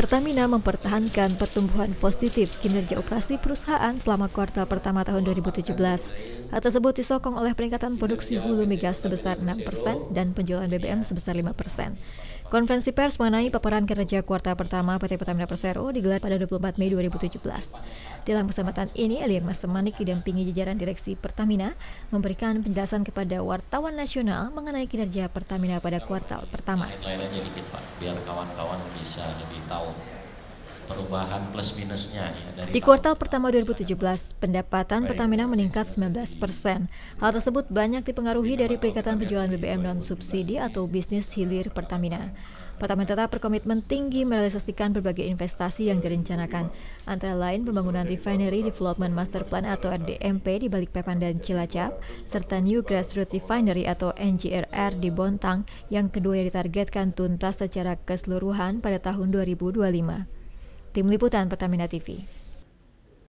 Pertamina mempertahankan pertumbuhan positif kinerja operasi perusahaan selama kuartal pertama tahun 2017. Hal tersebut disokong oleh peningkatan produksi hulu migas sebesar 6% dan penjualan BBM sebesar 5%. Konferensi pers mengenai paparan kinerja kuartal pertama PT Pertamina Persero digelar pada 24 Mei 2017. Dalam kesempatan ini, Elia Mas Semanik didampingi jajaran Direksi Pertamina memberikan penjelasan kepada wartawan nasional mengenai kinerja Pertamina pada kuartal pertama. biar kawan-kawan bisa lebih tahu perubahan plus minusnya ya dari Di kuartal pertama 2017, pendapatan Pertamina meningkat 19 persen. Hal tersebut banyak dipengaruhi dari peningkatan penjualan BBM non subsidi atau bisnis hilir Pertamina. Pertamina tetap berkomitmen tinggi merealisasikan berbagai investasi yang direncanakan, antara lain pembangunan Refinery Development Master Plan atau RDMP di Balikpapan dan Cilacap, serta New Grassroots Refinery atau NGRR di Bontang yang kedua yang ditargetkan tuntas secara keseluruhan pada tahun 2025. Tim Liputan Pertamina TV.